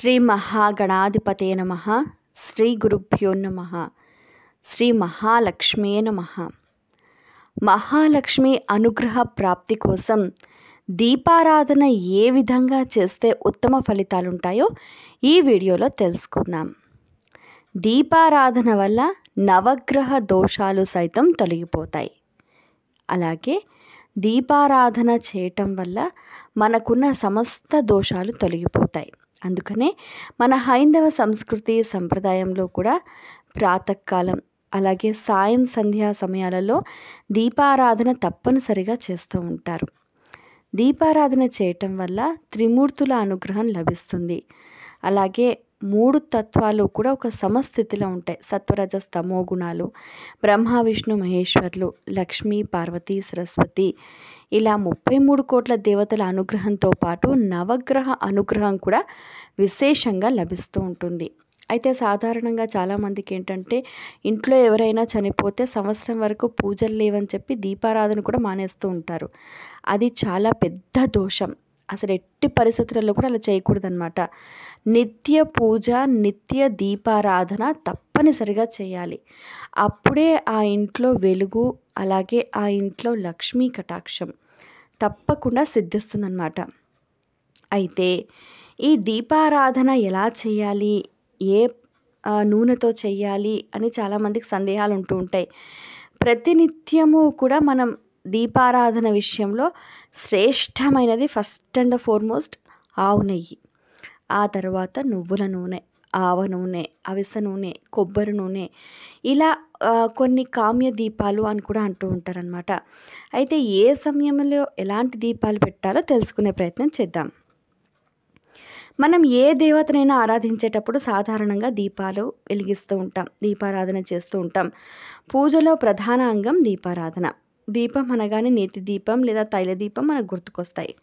శ్రీ మహాగణాధిపతే నమ శ్రీ గురుభ్యో నమ శ్రీ మహాలక్ష్మే నమ మహాలక్ష్మి అనుగ్రహ ప్రాప్తి కోసం దీపారాధన ఏ విధంగా చేస్తే ఉత్తమ ఫలితాలు ఉంటాయో ఈ వీడియోలో తెలుసుకుందాం దీపారాధన వల్ల నవగ్రహ దోషాలు సైతం తొలగిపోతాయి అలాగే దీపారాధన చేయటం వల్ల మనకున్న సమస్త దోషాలు తొలగిపోతాయి అందుకనే మన హైందవ సంస్కృతి సంప్రదాయంలో కూడా ప్రాతకాలం అలాగే సాయం సంధ్యా సమయాలలో దీపారాధన తప్పనిసరిగా చేస్తూ ఉంటారు దీపారాధన చేయటం వల్ల త్రిమూర్తుల అనుగ్రహం లభిస్తుంది అలాగే మూడు తత్వాలు కూడా ఒక సమస్థితిలో ఉంటాయి సత్వరజ స్తమో గుణాలు బ్రహ్మ విష్ణు మహేశ్వర్లు లక్ష్మి పార్వతి సరస్వతి ఇలా ముప్పై మూడు కోట్ల దేవతల అనుగ్రహంతో పాటు నవగ్రహ అనుగ్రహం కూడా విశేషంగా లభిస్తూ ఉంటుంది అయితే సాధారణంగా చాలామందికి ఏంటంటే ఇంట్లో ఎవరైనా చనిపోతే సంవత్సరం వరకు పూజలు లేవని చెప్పి దీపారాధన కూడా మానేస్తూ ఉంటారు అది చాలా పెద్ద దోషం అసలు ఎట్టి పరిస్థితులలో కూడా అలా చేయకూడదనమాట నిత్య పూజ నిత్య దీపారాధన తప్పనిసరిగా చేయాలి అప్పుడే ఆ ఇంట్లో వెలుగు అలాగే ఆ ఇంట్లో లక్ష్మీ కటాక్షం తప్పకుండా సిద్ధిస్తుందన్నమాట అయితే ఈ దీపారాధన ఎలా చేయాలి ఏ నూనెతో చేయాలి అని చాలామందికి సందేహాలు ఉంటూ ఉంటాయి ప్రతినిత్యము కూడా మనం దీపారాధన విషయంలో శ్రేష్టమైనది ఫస్ట్ అండ్ ఫోర్మోస్ట్ ఆవు నెయ్యి ఆ తర్వాత నువ్వుల నూనె ఆవ నూనె అవిస నూనె కొబ్బరి నూనె ఇలా కొన్ని కామ్య దీపాలు అని కూడా అంటూ ఉంటారనమాట అయితే ఏ సమయంలో ఎలాంటి దీపాలు పెట్టాలో తెలుసుకునే ప్రయత్నం చేద్దాం మనం ఏ దేవతనైనా ఆరాధించేటప్పుడు సాధారణంగా దీపాలు వెలిగిస్తూ ఉంటాం దీపారాధన చేస్తూ ఉంటాం పూజలో ప్రధాన అంగం దీపారాధన దీపం అనగానే నేతి దీపం లేదా తైల దీపం మనకు గుర్తుకొస్తాయి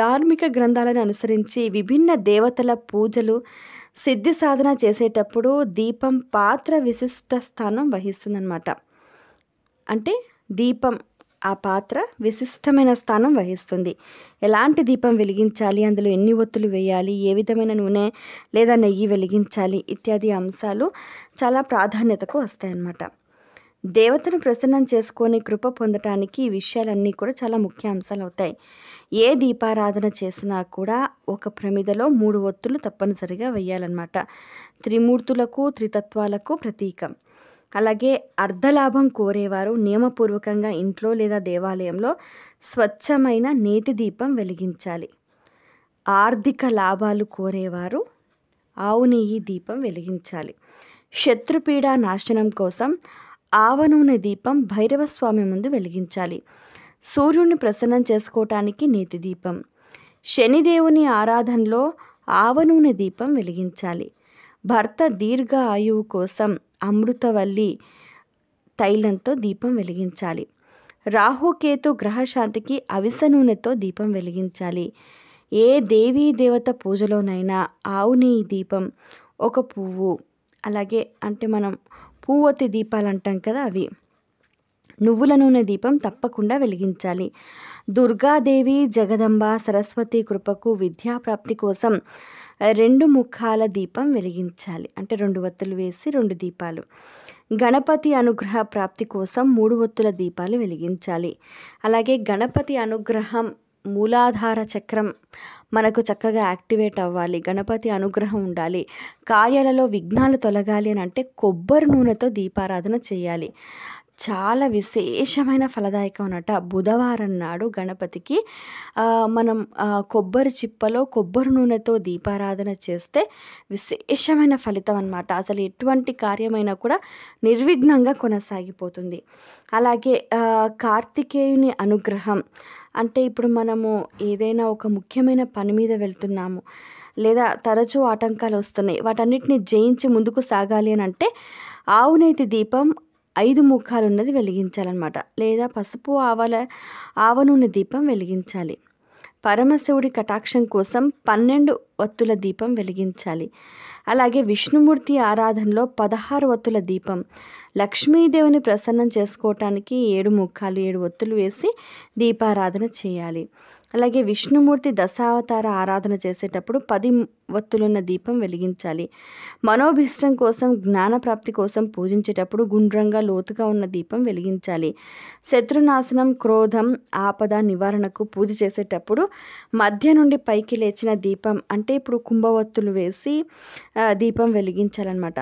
ధార్మిక గ్రంథాలను అనుసరించి విభిన్న దేవతల పూజలు సిద్ధి సాధన చేసేటప్పుడు దీపం పాత్ర విశిష్ట స్థానం వహిస్తుందన్నమాట అంటే దీపం ఆ పాత్ర విశిష్టమైన స్థానం వహిస్తుంది ఎలాంటి దీపం వెలిగించాలి అందులో ఎన్ని ఒత్తులు వేయాలి ఏ విధమైన నూనె లేదా నెయ్యి వెలిగించాలి ఇత్యాది అంశాలు చాలా ప్రాధాన్యతకు వస్తాయన్నమాట దేవతను ప్రసన్నం చేసుకొని కృప పొందటానికి ఈ విషయాలన్నీ కూడా చాలా ముఖ్య అంశాలు అవుతాయి ఏ దీపారాధన చేసినా కూడా ఒక ప్రమిదలో మూడు ఒత్తులు తప్పనిసరిగా వెయ్యాలన్నమాట త్రిమూర్తులకు త్రితత్వాలకు ప్రతీకం అలాగే అర్ధలాభం కోరేవారు నియమపూర్వకంగా ఇంట్లో లేదా దేవాలయంలో స్వచ్ఛమైన నేతి దీపం వెలిగించాలి ఆర్థిక లాభాలు కోరేవారు ఆవు నెయ్యి దీపం వెలిగించాలి శత్రుపీడ నాశనం కోసం ఆవనూనె దీపం భైరవస్వామి ముందు వెలిగించాలి సూర్యుని ప్రసన్నం చేసుకోవటానికి నీతి దీపం శనిదేవుని ఆరాధనలో ఆవనూనె దీపం వెలిగించాలి భర్త దీర్ఘ ఆయువు కోసం అమృతవల్లి తైలంతో దీపం వెలిగించాలి రాహుకేతు గ్రహశాంతికి అవిస నూనెతో దీపం వెలిగించాలి ఏ దేవీ దేవత పూజలోనైనా ఆవు నెయ్యి దీపం ఒక పువ్వు అలాగే అంటే మనం పూవొత్తి దీపాలు అంటాం కదా అవి నువ్వుల నూనె దీపం తప్పకుండా వెలిగించాలి దుర్గాదేవి జగదంబ సరస్వతి కృపకు విద్యాప్రాప్తి కోసం రెండు ముఖాల దీపం వెలిగించాలి అంటే రెండు ఒత్తులు వేసి రెండు దీపాలు గణపతి అనుగ్రహ ప్రాప్తి కోసం మూడు ఒత్తుల దీపాలు వెలిగించాలి అలాగే గణపతి అనుగ్రహం మూలాధార చక్రం మనకు చక్కగా యాక్టివేట్ అవ్వాలి గణపతి అనుగ్రహం ఉండాలి కార్యాలలో విఘ్నాలు తొలగాలి అని అంటే కొబ్బరి నూనెతో దీపారాధన చేయాలి చాలా విశేషమైన ఫలదాయకం అన్నట బుధవారం నాడు గణపతికి మనం కొబ్బరి చిప్పలో కొబ్బరి నూనెతో దీపారాధన చేస్తే విశేషమైన ఫలితం అనమాట అసలు ఎటువంటి కార్యమైనా కూడా నిర్విఘ్నంగా కొనసాగిపోతుంది అలాగే కార్తికేయుని అనుగ్రహం అంటే ఇప్పుడు మనము ఏదైనా ఒక ముఖ్యమైన పని మీద వెళ్తున్నాము లేదా తరచూ ఆటంకాలు వస్తున్నాయి వాటన్నిటిని జయించి ముందుకు సాగాలి అని అంటే ఆవునేతి దీపం ఐదు ముఖాలున్నది వెలిగించాలన్నమాట లేదా పసుపు ఆవల ఆవ నూనె దీపం వెలిగించాలి పరమశివుడి కటాక్షం కోసం పన్నెండు వత్తుల దీపం వెలిగించాలి అలాగే విష్ణుమూర్తి ఆరాధనలో పదహారు వత్తుల దీపం లక్ష్మీదేవిని ప్రసన్నం చేసుకోవటానికి ఏడు ముఖాలు ఏడు ఒత్తులు వేసి దీపారాధన చేయాలి అలాగే విష్ణుమూర్తి దశావతార ఆరాధన చేసేటప్పుడు పది ఒత్తులున్న దీపం వెలిగించాలి మనోభిష్టం కోసం జ్ఞానప్రాప్తి కోసం పూజించేటప్పుడు గుండ్రంగా లోతుగా ఉన్న దీపం వెలిగించాలి శత్రునాశనం క్రోధం ఆపద నివారణకు పూజ చేసేటప్పుడు మధ్య నుండి పైకి లేచిన దీపం అంటే ఇప్పుడు కుంభవత్తులు వేసి దీపం వెలిగించాలన్నమాట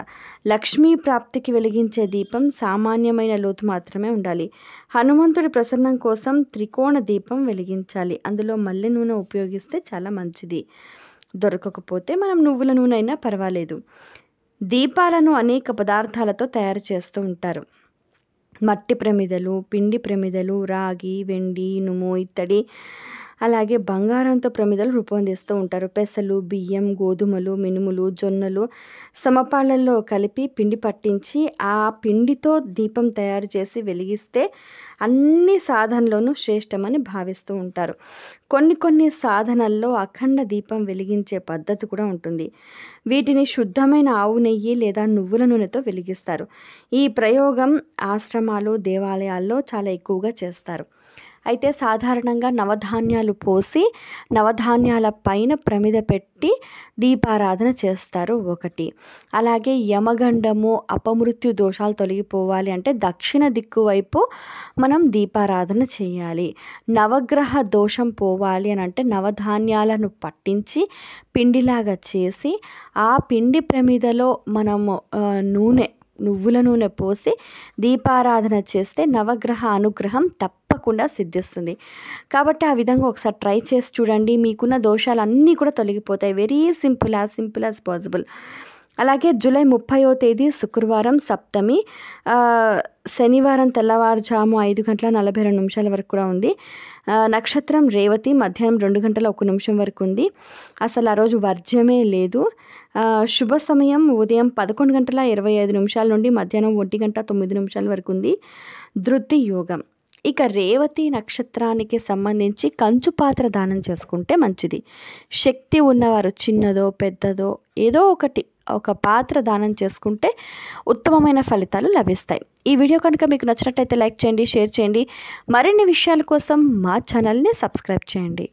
లక్ష్మీ ప్రాప్తికి వెలిగించే దీపం దీపం సామాన్యమైన లోతు మాత్రమే ఉండాలి హనుమంతుడి ప్రసన్నం కోసం త్రికోణ దీపం వెలిగించాలి అందులో మల్లె నూనె ఉపయోగిస్తే చాలా మంచిది దొరకకపోతే మనం నువ్వుల నూనె అయినా పర్వాలేదు దీపాలను అనేక పదార్థాలతో తయారు చేస్తూ ఉంటారు మట్టి ప్రమిదలు పిండి ప్రమిదలు రాగి వెండి ఇనుము ఇత్తడి అలాగే బంగారంతో ప్రమిదలు రూపొందిస్తూ ఉంటారు పెసలు బియ్యం గోధుమలు మినుములు జొన్నలు సమపాళ్ళల్లో కలిపి పిండి పట్టించి ఆ పిండితో దీపం తయారు చేసి వెలిగిస్తే అన్ని సాధనలోనూ శ్రేష్టమని భావిస్తూ ఉంటారు కొన్ని కొన్ని సాధనల్లో అఖండ దీపం వెలిగించే పద్ధతి కూడా ఉంటుంది వీటిని శుద్ధమైన ఆవు నెయ్యి లేదా నువ్వుల నూనెతో వెలిగిస్తారు ఈ ప్రయోగం ఆశ్రమాలు దేవాలయాల్లో చాలా ఎక్కువగా చేస్తారు అయితే సాధారణంగా నవధాన్యాలు పోసి నవధాన్యాల పైన ప్రమిద పెట్టి దీపారాధన చేస్తారు ఒకటి అలాగే యమగండము అపమృత్యు దోషాలు తొలగిపోవాలి అంటే దక్షిణ దిక్కు వైపు మనం దీపారాధన చేయాలి నవగ్రహ దోషం పోవాలి అని అంటే నవధాన్యాలను పట్టించి పిండిలాగా చేసి ఆ పిండి ప్రమిదలో మనము నూనె నువ్వుల నూనె పోసి దీపారాధన చేస్తే నవగ్రహ అనుగ్రహం తప్ప తప్పకుండా సిద్ధిస్తుంది కాబట్టి ఆ విధంగా ఒకసారి ట్రై చేసి చూడండి మీకున్న దోషాలన్నీ కూడా తొలగిపోతాయి very simple as simple as possible అలాగే జూలై ముప్పైవ తేదీ శుక్రవారం సప్తమి శనివారం తెల్లవారుజాము ఐదు గంటల నలభై రెండు నిమిషాల వరకు కూడా ఉంది నక్షత్రం రేవతి మధ్యాహ్నం రెండు గంటల ఒక నిమిషం వరకు ఉంది అసలు ఆ రోజు వర్జ్యమే లేదు శుభ సమయం ఉదయం పదకొండు గంటల ఇరవై ఐదు నిమిషాల నుండి మధ్యాహ్నం ఒంటి గంట తొమ్మిది నిమిషాల వరకు ఉంది ధృతి యోగం ఇక రేవతి నక్షత్రానికి సంబంధించి కంచు పాత్ర దానం చేసుకుంటే మంచిది శక్తి ఉన్నవారు చిన్నదో పెద్దదో ఏదో ఒకటి ఒక పాత్ర దానం చేసుకుంటే ఉత్తమమైన ఫలితాలు లభిస్తాయి ఈ వీడియో కనుక మీకు నచ్చినట్లయితే లైక్ చేయండి షేర్ చేయండి మరిన్ని విషయాల కోసం మా ఛానల్ని సబ్స్క్రైబ్ చేయండి